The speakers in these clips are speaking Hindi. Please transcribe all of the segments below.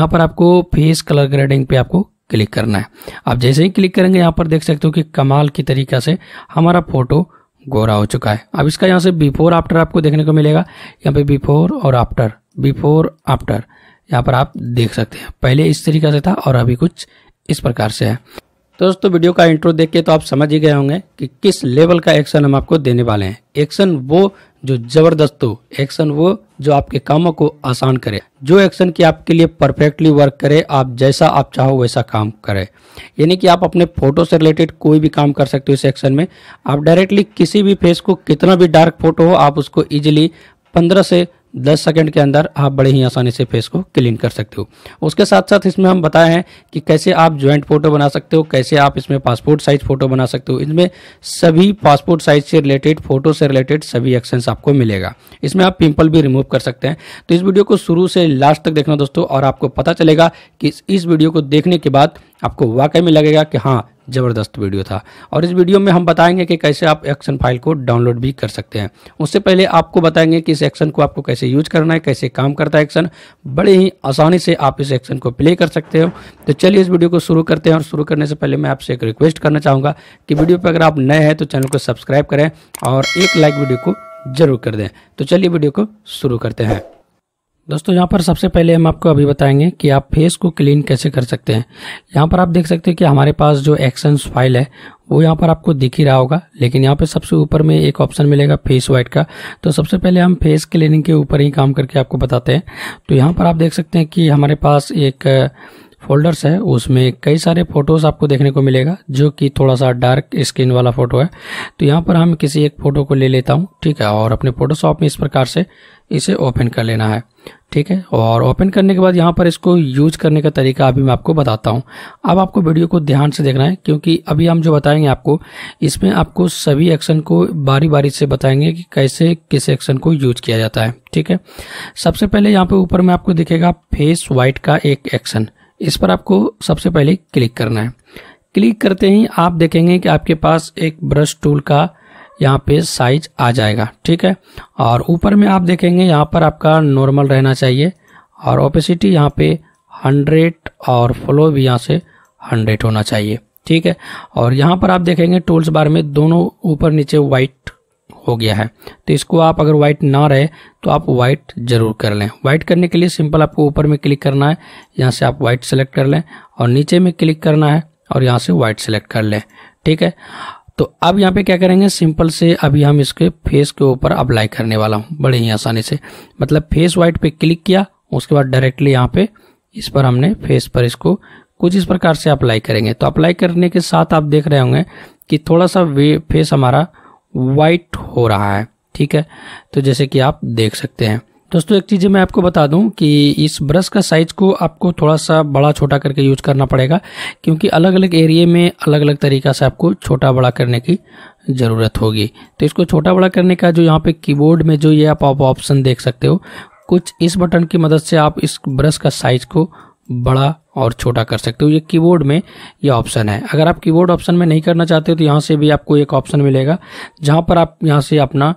यहाँ पर आपको फेस कलर ग्रेडिंग पे आपको क्लिक करना है आप जैसे ही क्लिक करेंगे यहाँ पर देख सकते हो कि कमाल की तरीका से हमारा फोटो गोरा हो चुका है अब इसका यहाँ से बिफोर आफ्टर आपको देखने को मिलेगा यहाँ पे बिफोर और आफ्टर बिफोर आफ्टर यहाँ पर आप देख सकते हैं पहले इस तरीका से था और अभी कुछ इस प्रकार से है तो दोस्तों वीडियो का इंट्रो देख के तो आप समझ ही गए होंगे कि किस लेवल का एक्शन हम आपको देने वाले हैं एक्शन वो जो जबरदस्त हो एक्शन वो जो आपके कामों को आसान करे जो एक्शन की आपके लिए परफेक्टली वर्क करे आप जैसा आप चाहो वैसा काम करे यानी कि आप अपने फोटो से रिलेटेड कोई भी काम कर सकते हो इस एक्शन में आप डायरेक्टली किसी भी फेस को कितना भी डार्क फोटो हो आप उसको इजिली पंद्रह से 10 सेकंड के अंदर आप बड़े ही आसानी से फेस को क्लीन कर सकते हो उसके साथ साथ इसमें हम बताए हैं कि कैसे आप ज्वाइंट फोटो बना सकते हो कैसे आप इसमें पासपोर्ट साइज फोटो बना सकते हो इसमें सभी पासपोर्ट साइज से रिलेटेड फोटो से रिलेटेड सभी एक्शंस आपको मिलेगा इसमें आप पिंपल भी रिमूव कर सकते हैं तो इस वीडियो को शुरू से लास्ट तक देखना दोस्तों और आपको पता चलेगा कि इस वीडियो को देखने के बाद आपको वाकई में लगेगा कि हाँ ज़बरदस्त वीडियो था और इस वीडियो में हम बताएंगे कि कैसे आप एक्शन फाइल को डाउनलोड भी कर सकते हैं उससे पहले आपको बताएंगे कि इस एक्शन को आपको कैसे यूज करना है कैसे काम करता है एक्शन बड़े ही आसानी से आप इस एक्शन को प्ले कर सकते हो तो चलिए इस वीडियो को शुरू करते हैं और शुरू करने से पहले मैं आपसे एक रिक्वेस्ट करना चाहूँगा कि वीडियो पर अगर आप नए हैं तो चैनल को सब्सक्राइब करें और एक लाइक वीडियो को जरूर कर दें तो चलिए वीडियो को शुरू करते हैं दोस्तों यहाँ पर सबसे पहले हम आपको अभी बताएंगे कि आप फेस को क्लीन कैसे कर सकते हैं यहाँ पर आप देख सकते हैं कि हमारे पास जो एक्शंस फाइल है वो यहाँ पर आपको दिख ही रहा होगा लेकिन यहाँ पर सबसे ऊपर में एक ऑप्शन मिलेगा फेस वाइट का तो सबसे पहले हम फेस क्लीनिंग के ऊपर ही काम करके आपको बताते हैं तो यहाँ पर आप देख सकते हैं कि हमारे पास एक फोल्डर्स है उसमें कई सारे फोटोज़ आपको देखने को मिलेगा जो कि थोड़ा सा डार्क स्किन वाला फ़ोटो है तो यहाँ पर हम किसी एक फ़ोटो को ले लेता हूँ ठीक है और अपने फ़ोटोशॉप में इस प्रकार से इसे ओपन कर लेना है ठीक है और ओपन करने के बाद यहाँ पर इसको यूज करने का तरीका अभी मैं आपको बताता हूँ अब आपको वीडियो को ध्यान से देखना है क्योंकि अभी हम जो बताएंगे आपको इसमें आपको सभी एक्शन को बारी बारी से बताएंगे कि कैसे किस एक्शन को यूज किया जाता है ठीक है सबसे पहले यहाँ पे ऊपर में आपको दिखेगा फेस वाइट का एक एक्शन इस पर आपको सबसे पहले क्लिक करना है क्लिक करते ही आप देखेंगे कि आपके पास एक ब्रश टूल का यहाँ पे साइज आ जाएगा ठीक है और ऊपर में आप देखेंगे यहाँ पर आपका नॉर्मल रहना चाहिए और ओपेसिटी यहाँ पे 100 और फ्लो भी यहाँ से 100 होना चाहिए ठीक है और यहाँ पर आप देखेंगे टूल्स बार में दोनों ऊपर नीचे वाइट हो गया है तो इसको आप अगर वाइट ना रहे तो आप वाइट जरूर कर लें वाइट करने के लिए सिंपल आपको ऊपर में क्लिक करना है यहाँ से आप वाइट सेलेक्ट कर लें और नीचे में क्लिक करना है और यहाँ से वाइट सेलेक्ट कर लें ठीक है तो अब यहाँ पे क्या करेंगे सिंपल से अभी हम इसके फेस के ऊपर अप्लाई करने वाला हूँ बड़े ही आसानी से मतलब फेस वाइट पे क्लिक किया उसके बाद डायरेक्टली यहाँ पे इस पर हमने फेस पर इसको कुछ इस प्रकार से अप्लाई करेंगे तो अप्लाई करने के साथ आप देख रहे होंगे कि थोड़ा सा वे फेस हमारा वाइट हो रहा है ठीक है तो जैसे कि आप देख सकते हैं दोस्तों एक चीज़ मैं आपको बता दूं कि इस ब्रश का साइज़ को आपको थोड़ा सा बड़ा छोटा करके यूज करना पड़ेगा क्योंकि अलग अलग एरिए में अलग अलग तरीका से आपको छोटा बड़ा करने की ज़रूरत होगी तो इसको छोटा बड़ा करने का जो यहाँ पे कीबोर्ड में जो ये आप ऑप्शन देख सकते हो कुछ इस बटन की मदद से आप इस ब्रश का साइज को बड़ा और छोटा कर सकते हो ये कीबोर्ड में ये ऑप्शन है अगर आप कीबोर्ड ऑप्शन में नहीं करना चाहते हो तो यहाँ से भी आपको एक ऑप्शन मिलेगा जहाँ पर आप यहाँ से अपना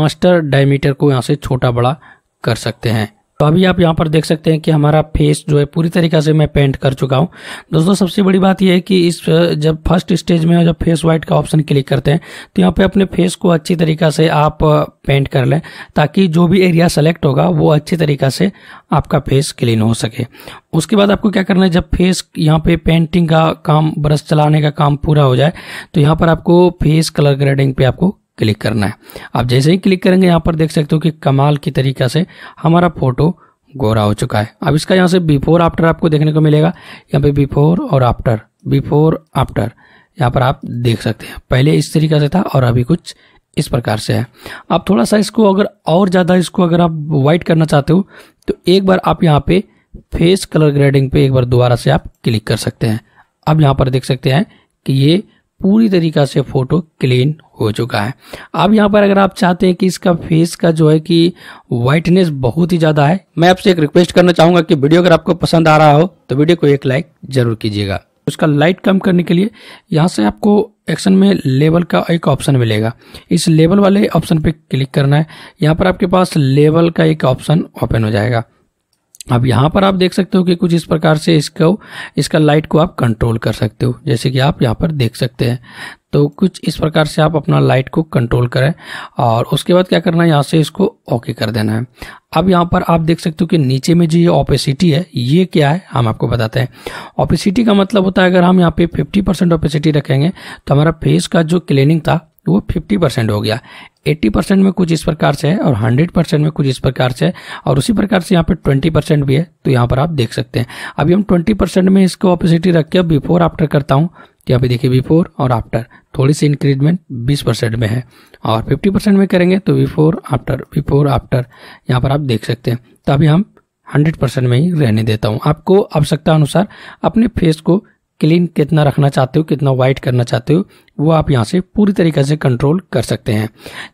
मास्टर डायमीटर को यहाँ से छोटा बड़ा कर सकते हैं तो अभी आप यहाँ पर देख सकते हैं कि हमारा फेस जो है पूरी तरीके से मैं पेंट कर चुका हूँ दोस्तों सबसे बड़ी बात यह है कि इस जब फर्स्ट स्टेज में जब फेस वाइट का ऑप्शन क्लिक करते हैं तो यहाँ पे अपने फेस को अच्छी तरीका से आप पेंट कर लें ताकि जो भी एरिया सेलेक्ट होगा वो अच्छी तरीका से आपका फेस क्लीन हो सके उसके बाद आपको क्या करना है जब फेस यहाँ पे पेंटिंग का काम ब्रश चलाने का काम पूरा हो जाए तो यहाँ पर आपको फेस कलर ग्रेडिंग पे आपको क्लिक करना है आप जैसे ही क्लिक करेंगे यहाँ पर देख सकते हो कि कमाल की तरीका से हमारा फोटो गोरा हो चुका है अब इसका यहाँ से बिफोर आफ्टर आपको देखने को मिलेगा यहाँ पे बिफोर और आफ्टर बिफोर आफ्टर यहाँ पर आप देख सकते हैं पहले इस तरीका से था और अभी कुछ इस प्रकार से है आप थोड़ा सा इसको अगर और ज़्यादा इसको अगर आप वाइट करना चाहते हो तो एक बार आप यहाँ पे फेस कलर ग्रेडिंग पे एक बार दोबारा से आप क्लिक कर सकते हैं अब यहाँ पर देख सकते हैं कि ये पूरी तरीका से फ़ोटो क्लीन हो चुका है अब यहाँ पर अगर आप चाहते हैं कि इसका फेस का जो है कि वाइटनेस बहुत ही ज़्यादा है मैं आपसे एक रिक्वेस्ट करना चाहूंगा कि वीडियो अगर आपको पसंद आ रहा हो तो वीडियो को एक लाइक ज़रूर कीजिएगा उसका लाइट कम करने के लिए यहाँ से आपको एक्शन में लेवल का एक ऑप्शन मिलेगा इस लेवल वाले ऑप्शन पे क्लिक करना है यहाँ पर आपके पास लेवल का एक ऑप्शन ओपन हो जाएगा अब यहाँ पर आप देख सकते हो कि कुछ इस प्रकार से इसको इसका लाइट को आप कंट्रोल कर सकते हो जैसे कि आप यहाँ पर देख सकते हैं तो कुछ इस प्रकार से आप अपना लाइट को कंट्रोल करें और उसके बाद क्या करना है यहाँ से इसको ओके कर देना है अब यहाँ पर आप देख सकते हो कि नीचे में जो ये ऑपेसिटी है ये क्या है हम आपको बताते हैं ऑपेसिटी का मतलब होता है अगर हम यहाँ पे 50 परसेंट ऑपेसिटी रखेंगे तो हमारा फेस का जो क्लीनिंग था तो वो फिफ्टी परसेंट हो गया एट्टी परसेंट में कुछ इस प्रकार से है और हंड्रेड परसेंट में कुछ इस प्रकार से है और उसी प्रकार से यहाँ पे ट्वेंटी परसेंट भी है तो यहाँ पर आप देख सकते हैं अभी हम ट्वेंटी परसेंट में इसको ऑपोसिटी रख के बिफोर आफ्टर करता हूँ तो यहाँ पे देखिए बिफोर और आफ्टर थोड़ी सी इंक्रीजमेंट बीस परसेंट में है और फिफ्टी परसेंट में करेंगे तो बिफोर आफ्टर बिफोर आफ्टर यहाँ पर आप देख सकते हैं तो अभी हम हंड्रेड परसेंट में ही रहने देता हूँ आपको आवश्यकता अनुसार अपने फेस को क्लीन कितना रखना चाहते हो कितना वाइट करना चाहते हो वो आप यहाँ से पूरी तरीके से कंट्रोल कर सकते हैं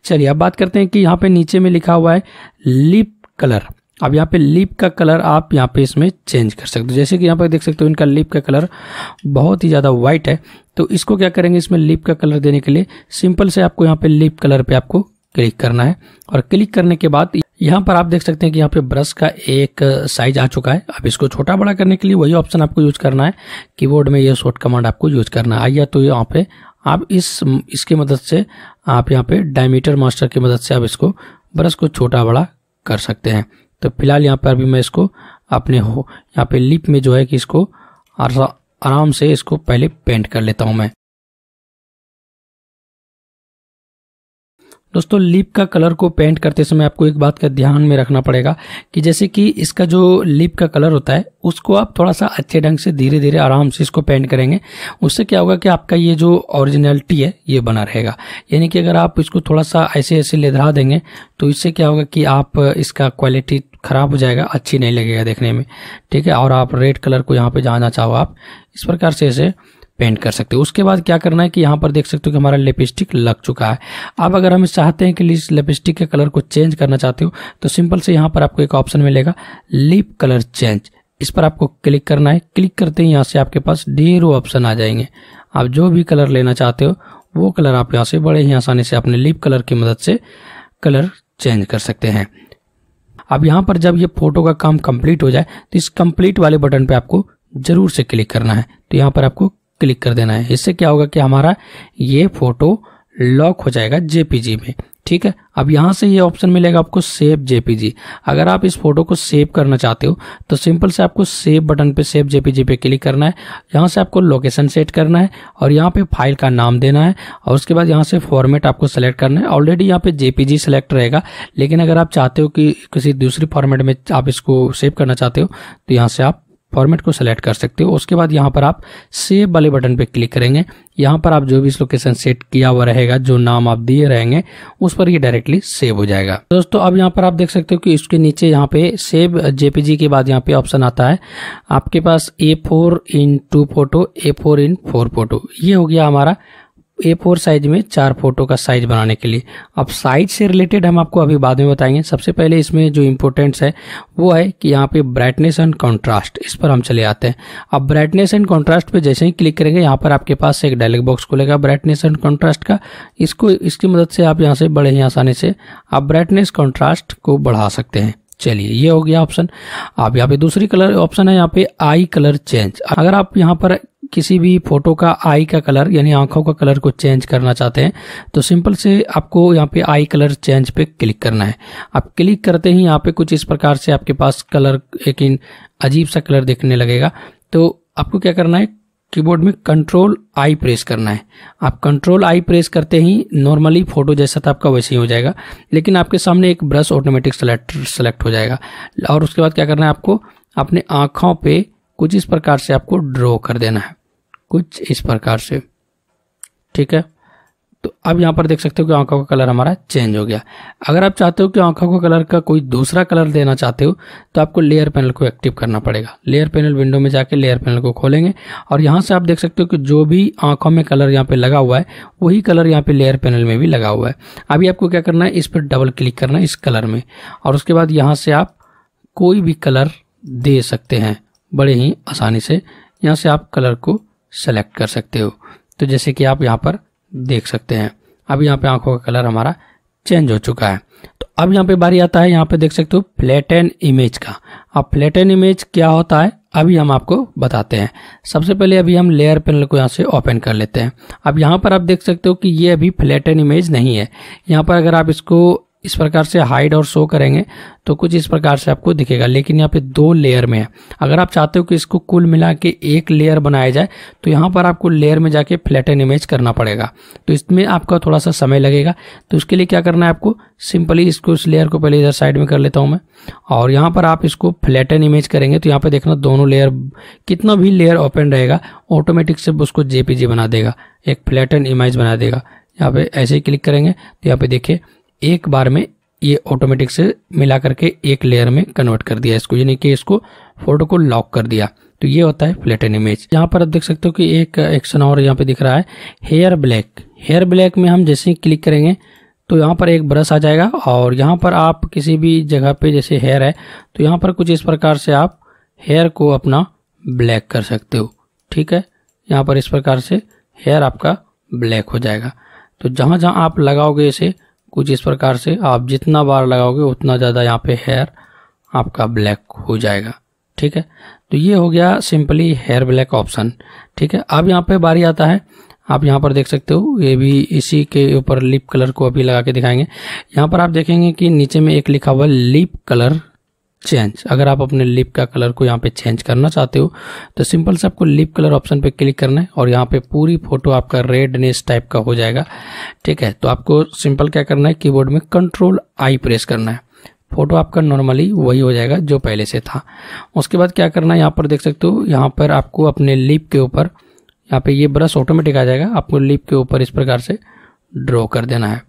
चलिए अब बात करते हैं कि यहाँ पे नीचे में लिखा हुआ है लिप कलर अब यहाँ पे लिप का कलर आप यहाँ पे इसमें चेंज कर सकते हो जैसे कि यहाँ पे देख सकते हो इनका लिप का कलर बहुत ही ज़्यादा वाइट है तो इसको क्या करेंगे इसमें लिप का कलर देने के लिए सिंपल से आपको यहाँ पे लिप कलर पे आपको क्लिक करना है और क्लिक करने के बाद यहाँ पर आप देख सकते हैं कि यहाँ पे ब्रश का एक साइज आ चुका है अब इसको छोटा बड़ा करने के लिए वही ऑप्शन आपको यूज करना है कीबोर्ड में ये शॉर्ट कमांड आपको यूज करना है आइए तो यहाँ पे आप इस इसके मदद से आप यहाँ पे डायमीटर मास्टर की मदद से आप इसको ब्रश को छोटा बड़ा कर सकते हैं तो फिलहाल यहाँ पर भी मैं इसको अपने हो यहाँ पे लिप में जो है कि इसको आराम से इसको पहले पेंट कर लेता हूँ मैं दोस्तों लिप का कलर को पेंट करते समय आपको एक बात का ध्यान में रखना पड़ेगा कि जैसे कि इसका जो लिप का कलर होता है उसको आप थोड़ा सा अच्छे ढंग से धीरे धीरे आराम से इसको पेंट करेंगे उससे क्या होगा कि आपका ये जो ओरिजिनलिटी है ये बना रहेगा यानी कि अगर आप इसको थोड़ा सा ऐसे ऐसे लेधरा देंगे तो इससे क्या होगा कि आप इसका क्वालिटी खराब हो जाएगा अच्छी नहीं लगेगा देखने में ठीक है और आप रेड कलर को यहाँ पर जाना चाहो आप इस प्रकार से इसे पेंट कर सकते हो उसके बाद क्या करना है कि यहाँ पर देख सकते हो कि हमारा लिपस्टिक लग चुका है अब अगर हम चाहते हैं कि इस लिपस्टिक के कलर को चेंज करना चाहते हो तो सिंपल से यहाँ पर आपको एक ऑप्शन मिलेगा लिप कलर चेंज इस पर आपको क्लिक करना है क्लिक करते ही यहाँ से आपके पास ढेरों ऑप्शन आ जाएंगे आप जो भी कलर लेना चाहते हो वो कलर आप यहाँ से बड़े ही आसानी से अपने लिप कलर की मदद से कलर चेंज कर सकते हैं अब यहाँ पर जब ये फोटो का काम कंप्लीट हो जाए तो इस कंप्लीट वाले बटन पे आपको जरूर से क्लिक करना है तो यहाँ पर आपको क्लिक कर देना है इससे क्या होगा कि हमारा ये फोटो लॉक हो जाएगा जेपीजी में ठीक है अब यहाँ से ये ऑप्शन मिलेगा आपको सेव जेपीजी अगर आप इस फोटो को सेव करना चाहते हो तो सिंपल से आपको सेव बटन पे सेव जेपीजी पे क्लिक करना है यहाँ से आपको लोकेशन सेट करना है और यहाँ पे फाइल का नाम देना है और उसके बाद यहाँ से फॉर्मेट आपको सेलेक्ट करना है ऑलरेडी यहाँ पे जेपीजी सेलेक्ट रहेगा लेकिन अगर आप चाहते हो कि किसी दूसरी फॉर्मेट में आप इसको सेव करना चाहते हो तो यहाँ से आप फॉर्मेट को सेलेक्ट कर सकते हो उसके बाद यहाँ पर आप सेव वाले बटन पे क्लिक करेंगे यहाँ पर आप जो भी इस लोकेशन सेट किया हुआ रहेगा जो नाम आप दिए रहेंगे उस पर ये डायरेक्टली सेव हो जाएगा दोस्तों अब यहाँ पर आप देख सकते हो कि इसके नीचे यहाँ पे सेव जेपीजी के बाद यहाँ पे ऑप्शन आता है आपके पास A four in two photo A four in four photo ये हो गया हमारा ए फोर साइज में चार फोटो का साइज बनाने के लिए अब साइज से रिलेटेड हम आपको अभी बाद में बताएंगे सबसे पहले इसमें जो इम्पोर्टेंस है वो है कि यहाँ पे ब्राइटनेस एंड कॉन्ट्रास्ट इस पर हम चले आते हैं अब ब्राइटनेस एंड कॉन्ट्रास्ट पे जैसे ही क्लिक करेंगे यहाँ पर आपके पास एक डायलॉग बॉक्स खुलेगा ब्राइटनेस एंड कॉन्ट्रास्ट का इसको इसकी मदद से आप यहाँ से बड़े ही आसानी से आप ब्राइटनेस कॉन्ट्रास्ट को बढ़ा सकते हैं चलिए ये हो गया ऑप्शन आप यहाँ पे दूसरी कलर ऑप्शन है यहाँ पे आई कलर चेंज अगर आप यहाँ पर किसी भी फोटो का आई का कलर यानी आंखों का कलर को चेंज करना चाहते हैं तो सिंपल से आपको यहाँ पे आई कलर चेंज पे क्लिक करना है आप क्लिक करते ही यहाँ पे कुछ इस प्रकार से आपके पास कलर एक अजीब सा कलर देखने लगेगा तो आपको क्या करना है कीबोर्ड में कंट्रोल आई प्रेस करना है आप कंट्रोल आई प्रेस करते ही नॉर्मली फोटो जैसा था आपका वैसे ही हो जाएगा लेकिन आपके सामने एक ब्रश ऑटोमेटिक सेलेक्ट सेलेक्ट हो जाएगा और उसके बाद क्या करना है आपको अपने आँखों पे कुछ इस प्रकार से आपको ड्रॉ कर देना है कुछ इस प्रकार से ठीक है तो अब यहाँ पर देख सकते हो कि आंखों का कलर हमारा चेंज हो गया अगर आप चाहते हो कि आंखों का कलर का कोई दूसरा कलर देना चाहते हो तो आपको लेयर पैनल को एक्टिव करना पड़ेगा लेयर पैनल विंडो में जाके लेयर पैनल को खोलेंगे और यहाँ से आप देख सकते हो कि जो भी आंखों में कलर यहाँ पे लगा हुआ है वही कलर यहाँ पे लेयर पैनल में भी लगा हुआ है अभी आपको क्या करना है इस पर डबल क्लिक करना है इस कलर में और उसके बाद यहाँ से आप कोई भी कलर दे सकते हैं बड़े ही आसानी से यहाँ से आप कलर को सेलेक्ट कर सकते हो तो जैसे कि आप यहाँ पर देख सकते हैं अब यहाँ पे आंखों का कलर हमारा चेंज हो चुका है तो अब यहाँ पे बारी आता है यहाँ पे देख सकते हो फ्लैटन इमेज का अब फ्लैटन इमेज क्या होता है अभी हम आपको बताते हैं सबसे पहले अभी हम लेयर पैनल को यहाँ से ओपन कर लेते हैं अब यहाँ पर आप देख सकते हो कि ये अभी फ्लैटन इमेज नहीं है यहाँ पर अगर आप इसको इस प्रकार से हाइड और शो करेंगे तो कुछ इस प्रकार से आपको दिखेगा लेकिन यहाँ पे दो लेयर में है अगर आप चाहते हो कि इसको कुल मिला के एक लेयर बनाया जाए तो यहाँ पर आपको लेयर में जाके फ्लैटन इमेज करना पड़ेगा तो इसमें आपका थोड़ा सा समय लगेगा तो उसके लिए क्या करना है आपको सिंपली इसको इस लेयर को पहले इधर साइड में कर लेता हूँ मैं और यहाँ पर आप इसको फ्लैटन इमेज करेंगे तो यहाँ पर देखना दोनों लेयर कितना भी लेयर ओपन रहेगा ऑटोमेटिक से उसको जेपीजी बना देगा एक फ्लैटन इमेज बना देगा यहाँ पे ऐसे ही क्लिक करेंगे तो यहाँ पे देखिए एक बार में ये ऑटोमेटिक से मिला करके एक लेयर में कन्वर्ट कर दिया इसको यानी कि इसको फोटो को लॉक कर दिया तो ये होता है फ्लैटन इमेज यहाँ पर आप देख सकते हो कि एक एक्शन और यहाँ पे दिख रहा है हेयर ब्लैक हेयर ब्लैक में हम जैसे ही क्लिक करेंगे तो यहाँ पर एक ब्रश आ जाएगा और यहाँ पर आप किसी भी जगह पे जैसे हेयर है तो यहाँ पर कुछ इस प्रकार से आप हेयर को अपना ब्लैक कर सकते हो ठीक है यहाँ पर इस प्रकार से हेयर आपका ब्लैक हो जाएगा तो जहाँ जहाँ आप लगाओगे इसे कुछ इस प्रकार से आप जितना बार लगाओगे उतना ज़्यादा यहाँ पे हेयर आपका ब्लैक हो जाएगा ठीक है तो ये हो गया सिंपली हेयर ब्लैक ऑप्शन ठीक है अब यहाँ पे बारी आता है आप यहाँ पर देख सकते हो ये भी इसी के ऊपर लिप कलर को अभी लगा के दिखाएंगे यहाँ पर आप देखेंगे कि नीचे में एक लिखा हुआ लिप कलर चेंज अगर आप अपने लिप का कलर को यहाँ पे चेंज करना चाहते हो तो सिंपल से आपको लिप कलर ऑप्शन पे क्लिक करना है और यहाँ पे पूरी फोटो आपका रेडनेस टाइप का हो जाएगा ठीक है तो आपको सिंपल क्या करना है कीबोर्ड में कंट्रोल आई प्रेस करना है फोटो आपका नॉर्मली वही हो जाएगा जो पहले से था उसके बाद क्या करना है यहाँ पर देख सकते हो यहाँ पर आपको अपने लिप के ऊपर यहाँ पे ये ब्रश ऑटोमेटिक आ जाएगा आपको लिप के ऊपर इस प्रकार से ड्रॉ कर देना है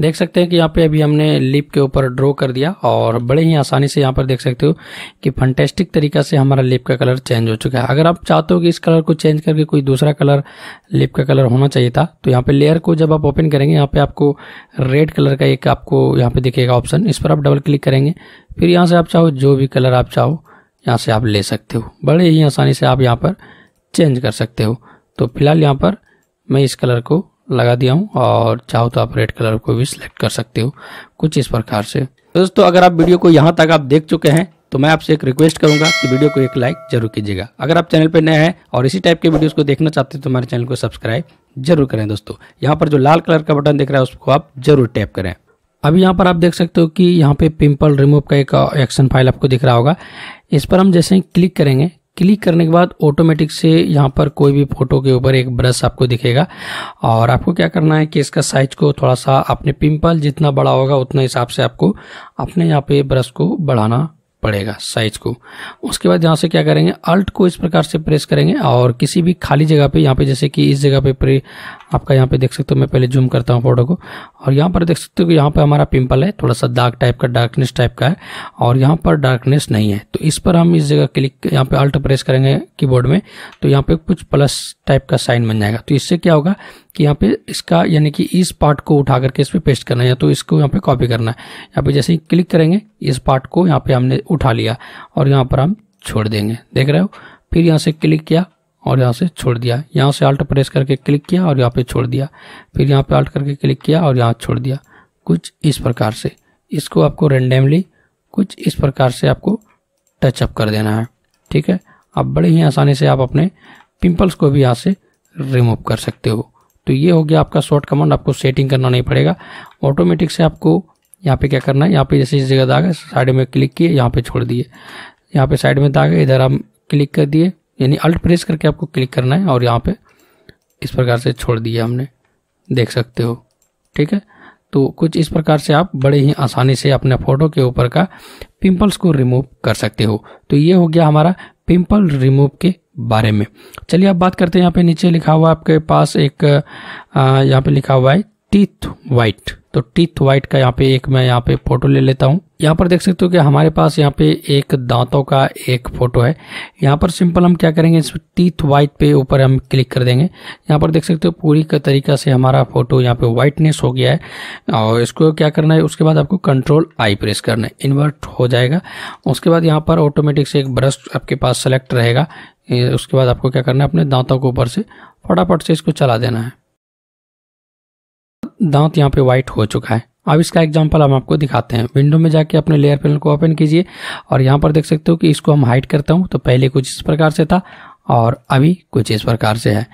देख सकते हैं कि यहाँ पे अभी हमने लिप के ऊपर ड्रॉ कर दिया और बड़े ही आसानी से यहाँ पर देख सकते हो कि फंटेस्टिक तरीका से हमारा लिप का कलर चेंज हो चुका है अगर आप चाहते हो कि इस कलर को चेंज करके कोई दूसरा कलर लिप का कलर होना चाहिए था तो यहाँ पे लेयर को जब आप ओपन करेंगे यहाँ पे आपको रेड कलर का एक आपको यहाँ पे दिखेगा ऑप्शन इस पर आप डबल क्लिक करेंगे फिर यहाँ से आप चाहो जो भी कलर आप चाहो यहाँ से आप ले सकते हो बड़े ही आसानी से आप यहाँ पर चेंज कर सकते हो तो फिलहाल यहाँ पर मैं इस कलर को लगा दिया हूँ और चाहो तो आप रेड कलर को भी सिलेक्ट कर सकते हो कुछ इस प्रकार से दोस्तों अगर आप वीडियो को यहाँ तक आप देख चुके हैं तो मैं आपसे एक रिक्वेस्ट करूंगा कि वीडियो को एक लाइक जरूर कीजिएगा अगर आप चैनल पर नए हैं और इसी टाइप के वीडियोस को देखना चाहते हैं तो हमारे चैनल को सब्सक्राइब जरूर करें दोस्तों यहाँ पर जो लाल कलर का बटन दिख रहा है उसको आप जरूर टैप करें अभी यहाँ पर आप देख सकते हो कि यहाँ पे पिंपल रिमूव का एक एक्शन uh, फाइल आपको दिख रहा होगा इस पर हम जैसे ही क्लिक करेंगे क्लिक करने के बाद ऑटोमेटिक से यहाँ पर कोई भी फोटो के ऊपर एक ब्रश आपको दिखेगा और आपको क्या करना है कि इसका साइज को थोड़ा सा अपने पिंपल जितना बड़ा होगा उतना हिसाब से आपको अपने यहाँ पे ब्रश को बढ़ाना पड़ेगा साइज को उसके बाद यहाँ से क्या करेंगे अल्ट को इस प्रकार से प्रेस करेंगे और किसी भी खाली जगह पे यहाँ पे जैसे कि इस जगह पे आपका यहाँ पे देख सकते हो मैं पहले जूम करता हूँ फोटो को और यहाँ पर देख सकते हो कि यहाँ पर हमारा पिंपल है थोड़ा सा डार्क टाइप का डार्कनेस टाइप का है और यहाँ पर डार्कनेस नहीं है तो इस पर हम इस जगह क्लिक यहाँ पे अल्ट प्रेस करेंगे कीबोर्ड में तो यहाँ पे कुछ प्लस टाइप का साइन बन जाएगा तो इससे क्या होगा कि यहाँ पे इसका यानी कि इस पार्ट को उठा करके इस पर पे पेस्ट करना है या तो इसको यहाँ पे कॉपी करना है यहाँ पे जैसे ही क्लिक करेंगे इस पार्ट को यहाँ पे हमने उठा लिया और यहाँ पर हम छोड़ देंगे देख रहे हो फिर यहाँ से क्लिक किया और यहाँ से छोड़ दिया यहाँ से अल्ट प्रेस करके क्लिक किया और यहाँ पे छोड़ दिया फिर यहाँ पे अल्ट करके क्लिक किया और यहाँ छोड़ दिया कुछ इस प्रकार से इसको आपको रेंडमली कुछ इस प्रकार से आपको टचअप कर देना है ठीक है अब बड़े ही आसानी से आप अपने पिंपल्स को भी यहाँ से रिमूव कर सकते हो तो ये हो गया आपका शॉर्ट कमांड आपको सेटिंग करना नहीं पड़ेगा ऑटोमेटिक से आपको यहाँ पे क्या करना है यहाँ पे जैसे इस जगह दागे साइड में क्लिक किए यहाँ पे छोड़ दिए यहाँ पे साइड में दागे इधर हम क्लिक कर दिए यानी अल्ट प्रेस करके आपको क्लिक करना है और यहाँ पे इस प्रकार से छोड़ दिया हमने देख सकते हो ठीक है तो कुछ इस प्रकार से आप बड़े ही आसानी से अपने फ़ोटो के ऊपर का पिंपल्स को रिमूव कर सकते हो तो ये हो गया हमारा पिंपल रिमूव के बारे में चलिए आप बात करते हैं यहाँ पे नीचे लिखा हुआ आपके पास एक यहाँ पे लिखा हुआ है टीथ वाइट तो टीथ वाइट का यहाँ पे एक मैं यहाँ पे फोटो ले लेता हूँ यहाँ पर देख सकते हो कि हमारे पास यहाँ पे एक दांतों का एक फोटो है यहाँ पर सिंपल हम क्या करेंगे इस टीथ वाइट पे ऊपर हम क्लिक कर देंगे यहाँ पर देख सकते हो पूरी का तरीका से हमारा फोटो यहाँ पे वाइटनेस हो गया है और इसको क्या करना है उसके बाद आपको कंट्रोल आई प्रेस करना है इन्वर्ट हो जाएगा उसके बाद यहाँ पर ऑटोमेटिक से एक ब्रश आपके पास सेलेक्ट रहेगा उसके बाद आपको क्या करना है अपने दांतों को ऊपर से फटाफट से इसको चला देना है दांत यहाँ पे व्हाइट हो चुका है अब इसका एग्जाम्पल हम आपको दिखाते हैं विंडो में जाके अपने लेयर पेनल को ओपन कीजिए और यहाँ पर देख सकते हो कि इसको हम हाइड करता हूँ तो पहले कुछ इस प्रकार से था और अभी कुछ इस प्रकार से है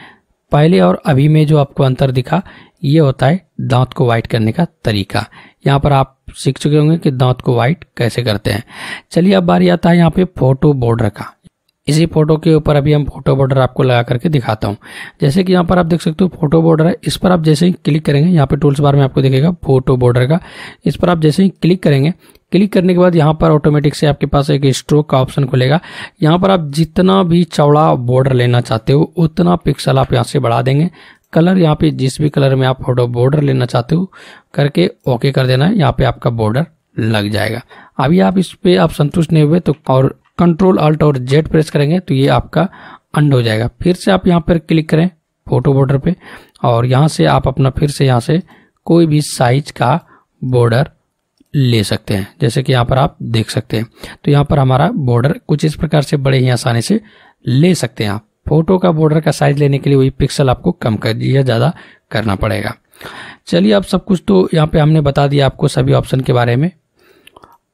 पहले और अभी में जो आपको अंतर दिखा ये होता है दांत को व्हाइट करने का तरीका यहाँ पर आप सीख चुके होंगे कि दांत को व्हाइट कैसे करते हैं चलिए अब बारी आता है यहाँ पे फोटो बोर्ड रखा इसी फोटो के ऊपर अभी हम फोटो बॉर्डर आपको लगा करके दिखाता हूँ जैसे कि यहाँ पर आप देख सकते हो फोटो बॉर्डर है इस पर आप जैसे ही क्लिक करेंगे यहाँ पे टूल्स बार में आपको दिखेगा फोटो बॉर्डर का इस पर आप जैसे ही क्लिक करेंगे क्लिक करने के बाद यहाँ पर ऑटोमेटिक से आपके पास एक स्ट्रोक का ऑप्शन खुलेगा यहाँ पर आप जितना भी चौड़ा बॉर्डर लेना चाहते हो उतना पिक्सल आप यहाँ से बढ़ा देंगे कलर यहाँ पे जिस भी कलर में आप फोटो बॉर्डर लेना चाहते हो करके ओके कर देना है यहाँ पे आपका बॉर्डर लग जाएगा अभी आप इस पे आप संतुष्ट नहीं हुए तो और कंट्रोल अल्ट और जेड प्रेस करेंगे तो ये आपका अंड हो जाएगा फिर से आप यहाँ पर क्लिक करें फोटो बॉर्डर पे और यहाँ से आप अपना फिर से यहाँ से कोई भी साइज का बॉर्डर ले सकते हैं जैसे कि यहाँ पर आप देख सकते हैं तो यहाँ पर हमारा बॉर्डर कुछ इस प्रकार से बड़े ही आसानी से ले सकते हैं आप फोटो का बॉर्डर का साइज लेने के लिए वही पिक्सल आपको कम कर दिया ज़्यादा करना पड़ेगा चलिए अब सब कुछ तो यहाँ पे हमने बता दिया आपको सभी ऑप्शन के बारे में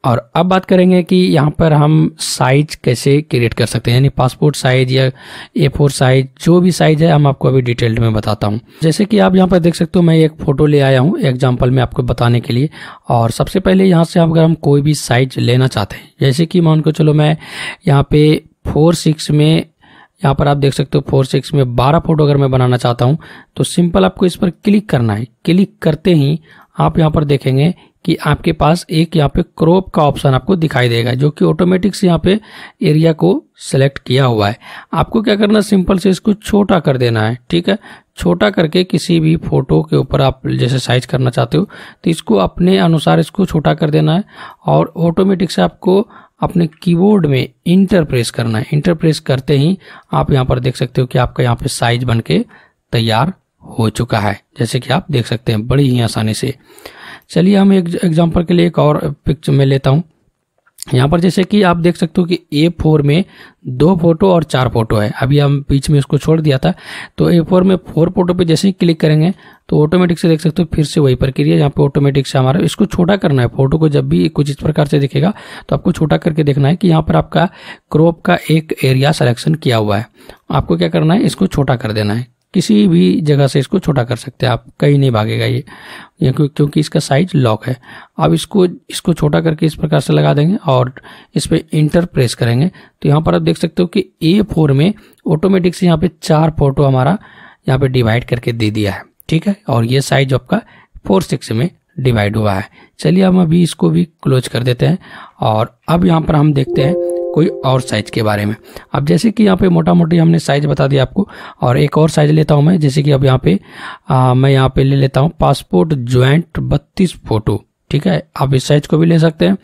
और अब बात करेंगे कि यहाँ पर हम साइज कैसे क्रिएट कर सकते हैं यानी पासपोर्ट साइज या ए फोर साइज जो भी साइज है हम आपको अभी डिटेल्ड में बताता हूँ जैसे कि आप यहाँ पर देख सकते हो मैं एक फ़ोटो ले आया हूँ एग्जाम्पल में आपको बताने के लिए और सबसे पहले यहाँ से अगर हम कोई भी साइज लेना चाहते हैं जैसे कि मान को चलो मैं यहाँ पे फोर सिक्स में यहाँ पर आप देख सकते हो फोर सिक्स में बारह फोटो अगर मैं बनाना चाहता हूँ तो सिंपल आपको इस पर क्लिक करना है क्लिक करते ही आप यहाँ पर देखेंगे कि आपके पास एक यहाँ पे क्रॉप का ऑप्शन आपको दिखाई देगा जो कि ऑटोमेटिक से यहाँ पे एरिया को सेलेक्ट किया हुआ है आपको क्या करना सिंपल से इसको छोटा कर देना है ठीक है छोटा करके किसी भी फोटो के ऊपर आप जैसे साइज करना चाहते हो तो इसको अपने अनुसार इसको छोटा कर देना है और ऑटोमेटिक से आपको अपने कीबोर्ड में इंटरप्रेस करना है इंटरप्रेस करते ही आप यहाँ पर देख सकते हो कि आपका यहाँ पे साइज बन के तैयार हो चुका है जैसे कि आप देख सकते हैं बड़ी ही आसानी से चलिए हम एक एग्जाम्पल के लिए एक और पिक्चर में लेता हूँ यहाँ पर जैसे कि आप देख सकते हो कि ए फोर में दो फोटो और चार फोटो है अभी हम बीच में इसको छोड़ दिया था तो ए फोर में फोर फोटो पे जैसे ही क्लिक करेंगे तो ऑटोमेटिक से देख सकते हो फिर से वही प्रक्रिया यहाँ पे ऑटोमेटिक से हमारा इसको छोटा करना है फोटो को जब भी कुछ इस प्रकार से दिखेगा तो आपको छोटा करके देखना है कि यहाँ पर आपका क्रॉप का एक एरिया सलेक्शन किया हुआ है आपको क्या करना है इसको छोटा कर देना है किसी भी जगह से इसको छोटा कर सकते हैं आप कहीं नहीं भागेगा ये क्योंकि इसका साइज लॉक है अब इसको इसको छोटा करके इस प्रकार से लगा देंगे और इस पर इंटर प्रेस करेंगे तो यहाँ पर आप देख सकते हो कि ए फोर में ऑटोमेटिक से यहाँ पे चार फोटो हमारा यहाँ पे डिवाइड करके दे दिया है ठीक है और ये साइज आपका फोर सिक्स में डिवाइड हुआ है चलिए हम अभी इसको भी क्लोज कर देते हैं और अब यहाँ पर हम देखते हैं कोई और साइज़ के बारे में अब जैसे कि यहाँ पे मोटा मोटी हमने साइज़ बता दिया आपको और एक और साइज़ लेता हूँ मैं जैसे कि अब यहाँ पे आ, मैं यहाँ पे ले लेता हूँ पासपोर्ट ज्वाइंट बत्तीस फ़ोटो ठीक है आप इस साइज को भी ले सकते हैं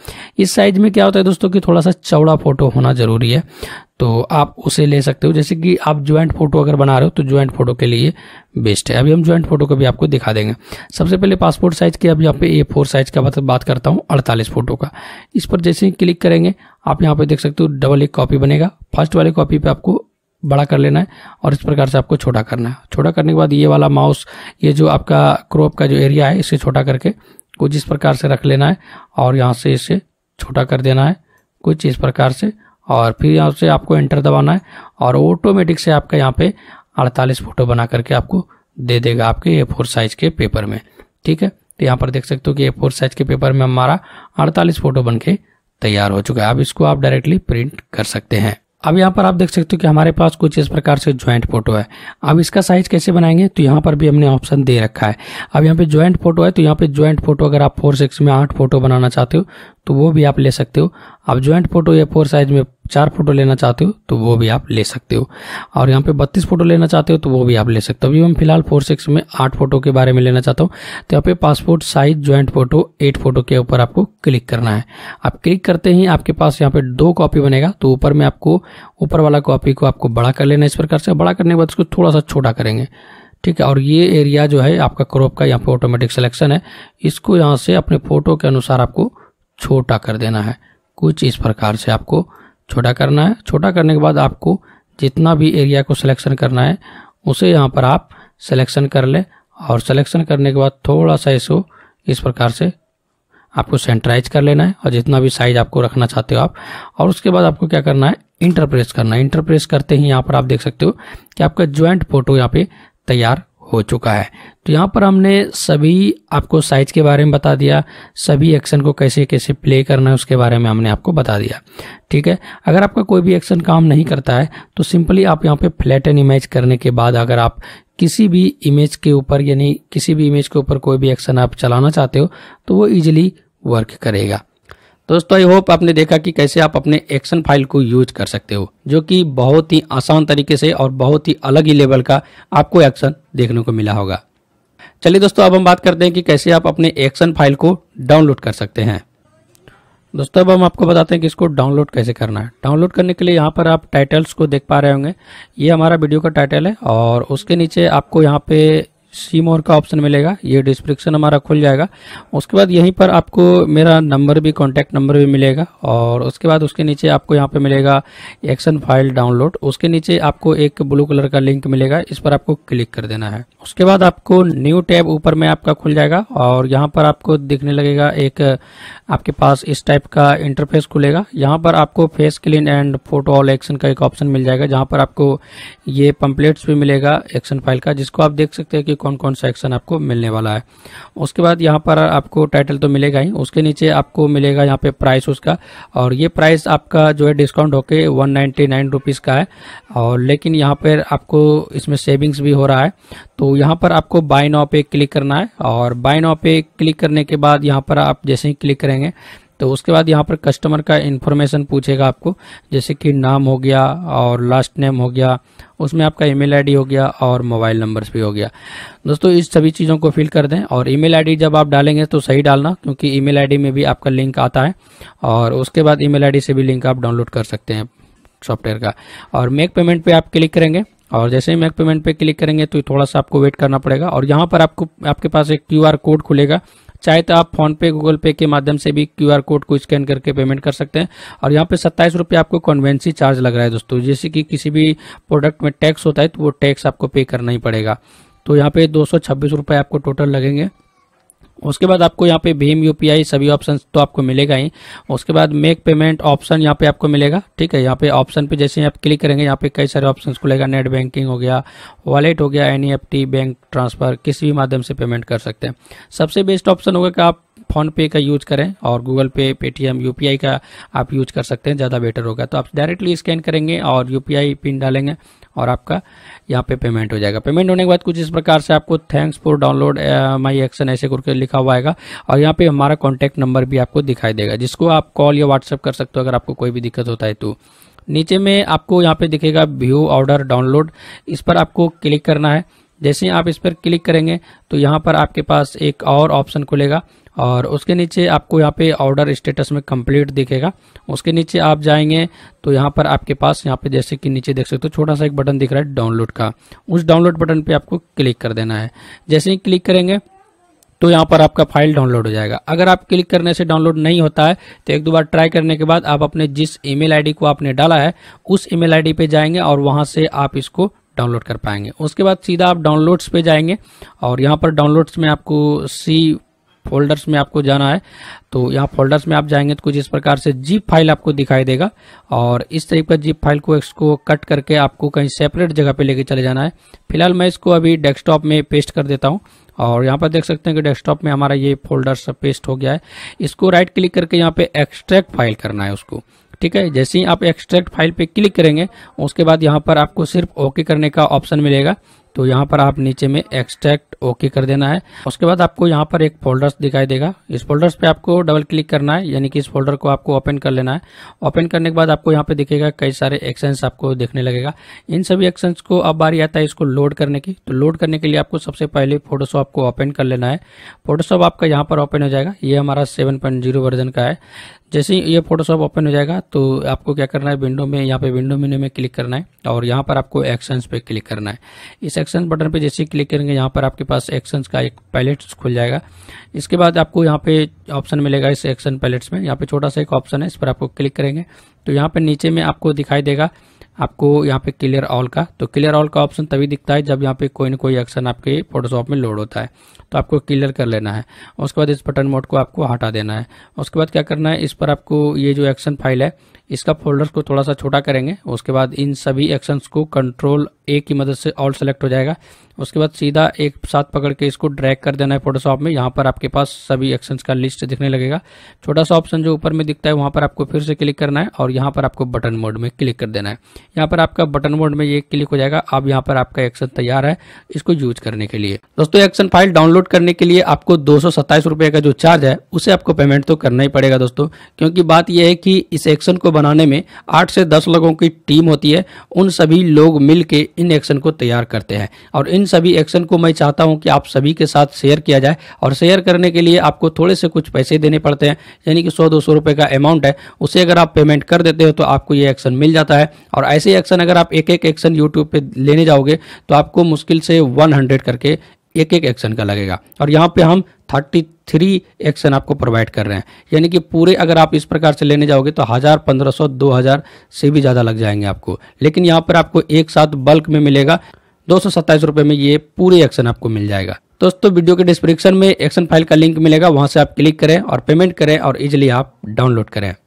इस साइज में क्या होता है दोस्तों कि थोड़ा सा चौड़ा फोटो होना जरूरी है तो आप उसे ले सकते हो जैसे कि आप ज्वाइंट फोटो अगर बना रहे हो तो ज्वाइंट फोटो के लिए बेस्ट है अभी हम ज्वाइंट फोटो को भी आपको दिखा देंगे सबसे पहले पासपोर्ट साइज की अब यहाँ पे ए फोर साइज का मतलब बात करता हूँ अड़तालीस फोटो का इस पर जैसे ही क्लिक करेंगे आप यहाँ पे देख सकते हो डबल एक कॉपी बनेगा फर्स्ट वाले कॉपी पे आपको बड़ा कर लेना है और इस प्रकार से आपको छोटा करना है छोटा करने के बाद ये वाला माउस ये जो आपका क्रॉप का जो एरिया है इसे छोटा करके कुछ इस प्रकार से रख लेना है और यहाँ से इसे छोटा कर देना है कुछ इस प्रकार से और फिर यहाँ से आपको एंटर दबाना है और ऑटोमेटिक से आपका यहाँ पे 48 फोटो बना करके आपको दे देगा आपके ए फोर साइज के पेपर में ठीक है तो यहाँ पर देख सकते हो कि ए फोर साइज के पेपर में हमारा 48 फोटो बन के तैयार हो चुका है अब इसको आप डायरेक्टली प्रिंट कर सकते हैं अब यहाँ पर आप देख सकते हो कि हमारे पास कुछ इस प्रकार से ज्वाइंट फोटो है अब इसका साइज कैसे बनाएंगे तो यहाँ पर भी हमने ऑप्शन दे रखा है अब यहाँ पे ज्वाइंट फोटो है तो यहाँ पे ज्वाइंट फोटो अगर आप फोर सिक्स में आठ फोटो बनाना चाहते हो तो वो भी आप ले सकते हो आप ज्वाइंट फोटो या फोर साइज में चार फोटो लेना चाहते हो तो वो भी आप ले सकते हो और यहाँ पे बत्तीस फोटो लेना चाहते हो तो वो भी आप ले सकते हो अभी हम फिलहाल फोर सिक्स में आठ फोटो के बारे में लेना चाहता हूँ तो यहाँ पे passport size joint photo eight photo के ऊपर आपको क्लिक करना है आप क्लिक करते ही आपके पास यहाँ पे दो कॉपी बनेगा तो ऊपर में आपको ऊपर वाला कॉपी को आपको बड़ा कर लेना इस प्रकार से बड़ा करने के बाद उसको थोड़ा सा छोटा करेंगे ठीक है और ये एरिया जो है आपका क्रॉप का यहाँ पे ऑटोमेटिक सिलेक्शन है इसको यहाँ से अपने फोटो के अनुसार आपको छोटा कर देना है कुछ इस प्रकार से आपको छोटा करना है छोटा करने के बाद आपको जितना भी एरिया को सिलेक्शन करना है उसे यहाँ पर आप सिलेक्शन कर लें और सिलेक्शन करने के बाद थोड़ा सा इसको इस प्रकार से आपको सेंट्राइज कर लेना है और जितना भी साइज आपको रखना चाहते हो आप और उसके बाद आपको क्या करना है इंटरप्रेस करना है इंटरप्रेस करते ही यहाँ पर आप देख सकते हो कि आपका ज्वाइंट फोटो यहाँ पे तैयार हो चुका है तो यहाँ पर हमने सभी आपको साइज के बारे में बता दिया सभी एक्शन को कैसे कैसे प्ले करना है उसके बारे में हमने आपको बता दिया ठीक है अगर आपका कोई भी एक्शन काम नहीं करता है तो सिंपली आप यहाँ पे फ्लैट एन इमेज करने के बाद अगर आप किसी भी इमेज के ऊपर यानी किसी भी इमेज के ऊपर कोई भी एक्शन आप चलाना चाहते हो तो वो इजिली वर्क करेगा दोस्तों आई होप आपने देखा कि कैसे आप अपने एक्शन फाइल को यूज कर सकते हो जो कि बहुत ही आसान तरीके से और बहुत ही अलग ही लेवल का आपको एक्शन देखने को मिला होगा चलिए दोस्तों अब हम बात करते हैं कि कैसे आप अपने एक्शन फाइल को डाउनलोड कर सकते हैं दोस्तों अब हम आपको बताते हैं कि इसको डाउनलोड कैसे करना है डाउनलोड करने के लिए यहाँ पर आप टाइटल्स को देख पा रहे होंगे ये हमारा वीडियो का टाइटल है और उसके नीचे आपको यहाँ पे सी मोर का ऑप्शन मिलेगा ये डिस्क्रिप्शन हमारा खुल जाएगा उसके बाद यहीं पर आपको मेरा नंबर भी कॉन्टैक्ट नंबर भी मिलेगा और उसके बाद उसके नीचे आपको यहाँ पे मिलेगा एक्शन फाइल डाउनलोड उसके नीचे आपको एक ब्लू कलर का लिंक मिलेगा इस पर आपको क्लिक कर देना है उसके बाद आपको न्यू टैब ऊपर में आपका खुल जाएगा और यहाँ पर आपको दिखने लगेगा एक आपके पास इस टाइप का इंटरफेस खुलेगा यहाँ पर आपको face clean and photo all action का एक ऑप्शन मिल जाएगा जहाँ पर आपको ये पंपलेट्स भी मिलेगा एक्शन फाइल का जिसको आप देख सकते हैं कि कौन कौन सा एक्शन आपको मिलने वाला है उसके बाद यहाँ पर आपको टाइटल तो मिलेगा ही उसके नीचे आपको मिलेगा यहाँ पे प्राइस उसका और ये प्राइस आपका जो है डिस्काउंट होके वन नाइन्टी नाइन रुपीज़ का है और लेकिन यहाँ पर आपको इसमें सेविंग्स भी हो रहा है तो यहाँ पर आपको बाय नाव पे क्लिक करना है और बाय नाव पे क्लिक करने के बाद यहाँ पर आप जैसे ही क्लिक करेंगे तो उसके बाद यहाँ पर कस्टमर का इन्फॉर्मेशन पूछेगा आपको जैसे कि नाम हो गया और लास्ट नेम हो गया उसमें आपका ईमेल आईडी हो गया और मोबाइल नंबर्स भी हो गया दोस्तों इस सभी चीज़ों को फिल कर दें और ईमेल आईडी जब आप डालेंगे तो सही डालना क्योंकि ईमेल आईडी में भी आपका लिंक आता है और उसके बाद ई मेल से भी लिंक आप डाउनलोड कर सकते हैं सॉफ्टवेयर का और मेक पेमेंट पे आप क्लिक करेंगे और जैसे ही मैक पेमेंट पे क्लिक करेंगे तो थोड़ा सा आपको वेट करना पड़ेगा और यहाँ पर आपको आपके पास एक क्यूआर कोड खुलेगा चाहे तो आप फोन पे गूगल पे के माध्यम से भी क्यूआर कोड को स्कैन करके पेमेंट कर सकते हैं और यहाँ पे सत्ताईस रुपये आपको कन्वेंसी चार्ज लग रहा है दोस्तों जैसे कि किसी भी प्रोडक्ट में टैक्स होता है तो वो टैक्स आपको पे करना ही पड़ेगा तो यहाँ पे दो सौ आपको टोटल लगेंगे उसके बाद आपको यहाँ पे भीम यूपीआई सभी ऑप्शन तो आपको मिलेगा ही उसके बाद मेक पेमेंट ऑप्शन यहाँ पे आपको मिलेगा ठीक है यहाँ पे ऑप्शन पे जैसे आप क्लिक करेंगे यहाँ पे कई सारे ऑप्शन खुलेगा नेट बैंकिंग हो गया वॉलेट हो गया एन बैंक ट्रांसफर किसी भी माध्यम से पेमेंट कर सकते हैं सबसे बेस्ट ऑप्शन होगा कि आप फोन पे का यूज करें और गूगल पे पेटीएम यू का आप यूज कर सकते हैं ज़्यादा बेटर होगा तो आप डायरेक्टली स्कैन करेंगे और यू पिन डालेंगे और आपका यहाँ पे पेमेंट हो जाएगा पेमेंट होने के बाद कुछ इस प्रकार से आपको thanks for download my action ऐसे करके लिखा हुआ आएगा और यहाँ पे हमारा कॉन्टैक्ट नंबर भी आपको दिखाई देगा जिसको आप कॉल या व्हाट्सअप कर सकते हो अगर आपको कोई भी दिक्कत होता है तो नीचे में आपको यहाँ पे दिखेगा व्यू ऑर्डर डाउनलोड इस पर आपको क्लिक करना है जैसे ही आप इस पर क्लिक करेंगे तो यहाँ पर आपके पास एक और ऑप्शन खुलेगा और उसके नीचे आपको यहाँ पे ऑर्डर स्टेटस में कंप्लीट दिखेगा उसके नीचे आप जाएंगे तो यहाँ पर आपके पास यहाँ पे जैसे कि नीचे देख सकते हो छोटा सा एक बटन दिख रहा है डाउनलोड का उस डाउनलोड बटन पे आपको क्लिक कर देना है जैसे ही क्लिक करेंगे तो यहाँ पर आपका फाइल डाउनलोड हो जाएगा अगर आप क्लिक करने से डाउनलोड नहीं होता है तो एक दो बार ट्राई करने के बाद आप अपने जिस ईमेल आईडी को आपने डाला है उस ईमेल आईडी पे जाएंगे और वहाँ से आप इसको डाउनलोड कर पाएंगे उसके बाद सीधा आप डाउनलोड्स पे जाएंगे और यहाँ पर डाउनलोड्स में आपको सी फोल्डर्स में आपको जाना है तो यहाँ फोल्डर्स में आप जाएंगे तो कुछ इस प्रकार से जीप फाइल आपको दिखाई देगा और इस तरीके का जीप फाइल को इसको कट करके आपको कहीं सेपरेट जगह पे लेके चले जाना है फिलहाल मैं इसको अभी डेस्कटॉप में पेस्ट कर देता हूँ और यहाँ पर देख सकते हैं कि डेस्कटॉप में हमारा ये फोल्डर सब पेस्ट हो गया है इसको राइट क्लिक करके यहाँ पे एक्सट्रैक्ट फाइल करना है उसको ठीक है जैसे ही आप एक्सट्रैक्ट फाइल पे क्लिक करेंगे उसके बाद यहाँ पर आपको सिर्फ ओके करने का ऑप्शन मिलेगा तो यहाँ पर आप नीचे में एक्सट्रैक्ट ओके कर देना है उसके बाद आपको यहाँ पर एक फोल्डर्स दिखाई देगा इस फोल्डर्स पे आपको डबल क्लिक करना है यानी कि इस फोल्डर को आपको ओपन कर लेना है ओपन करने के बाद आपको यहाँ पे दिखेगा कई सारे एक्शंस आपको देखने लगेगा इन सभी एक्शंस को अब बारी आता है इसको लोड करने की तो लोड करने के लिए आपको सबसे पहले फोटोशॉप को ओपन कर लेना है फोटोशॉप आपका यहाँ पर ओपन हो जाएगा ये हमारा सेवन वर्जन का है जैसे ही ये फोटोशॉप ओपन हो जाएगा तो आपको क्या करना है विंडो में यहाँ पे विंडो मेन्यू में क्लिक करना है और यहाँ पर आपको एक्शंस पे क्लिक करना है इस एक्शन बटन पे जैसे ही क्लिक करेंगे यहाँ पर आपके पास एक्शंस का एक पैलेट खुल जाएगा इसके बाद आपको यहाँ पे ऑप्शन मिलेगा इस एक्शन पैलेट्स में यहाँ पे छोटा सा एक ऑप्शन है इस पर आपको क्लिक करेंगे तो यहाँ पर नीचे में आपको दिखाई देगा आपको यहाँ पे क्लियर ऑल का तो क्लियर ऑल का ऑप्शन तभी दिखता है जब यहाँ पे कोई ना कोई एक्शन आपके फोटोशॉप में लोड होता है तो आपको क्लियर कर लेना है उसके बाद इस बटन मोड को आपको हटा देना है उसके बाद क्या करना है इस पर आपको ये जो एक्शन फाइल है इसका फोल्डर्स को थोड़ा सा छोटा करेंगे उसके बाद इन सभी एक्शन को कंट्रोल ए की मदद से ऑल सेलेक्ट हो जाएगा उसके बाद सीधा एक साथ पकड़ के इसको ड्रैग कर देना है फोटोशॉप में यहाँ पर आपके पास सभी एक्शंस का लिस्ट दिखने लगेगा छोटा सा ऑप्शन जो ऊपर में दिखता है वहाँ पर आपको फिर से क्लिक करना है और यहाँ पर आपको बटन मोड में क्लिक कर देना है यहाँ पर आपका बटन मोड में ये क्लिक हो जाएगा अब यहाँ पर आपका एक्शन तैयार है इसको यूज करने के लिए दोस्तों एक्शन फाइल डाउनलोड करने के लिए आपको दो रुपए का जो चार्ज है उसे आपको पेमेंट तो करना ही पड़ेगा दोस्तों क्योंकि बात यह है कि इस एक्शन को बनाने में आठ से दस लोगों की टीम होती है उन सभी लोग मिल के इन एक्शन को तैयार करते हैं और इन सभी एक्शन को मैं चाहता हूं कि आप सभी के साथ शेयर किया जाए और शेयर करने के लिए आपको थोड़े से कुछ पैसे देने पड़ते हैं यानी कि सौ दो सौ रुपये का अमाउंट है उसे अगर आप पेमेंट कर देते हो तो आपको ये एक्शन मिल जाता है और ऐसे एक्शन अगर आप एक एक एक्शन यूट्यूब पर लेने जाओगे तो आपको मुश्किल से वन करके एक एक एक्शन का लगेगा और यहाँ पे हम थर्टी थ्री एक्शन आपको प्रोवाइड कर रहे हैं यानी कि पूरे अगर आप इस प्रकार से लेने जाओगे तो हज़ार पंद्रह सौ दो हज़ार से भी ज़्यादा लग जाएंगे आपको लेकिन यहाँ पर आपको एक साथ बल्क में मिलेगा दो सौ सत्ताईस रुपये में ये पूरे एक्शन आपको मिल जाएगा दोस्तों वीडियो के डिस्क्रिप्शन में एक्शन फाइल का लिंक मिलेगा वहाँ से आप क्लिक करें और पेमेंट करें और इजिली आप डाउनलोड करें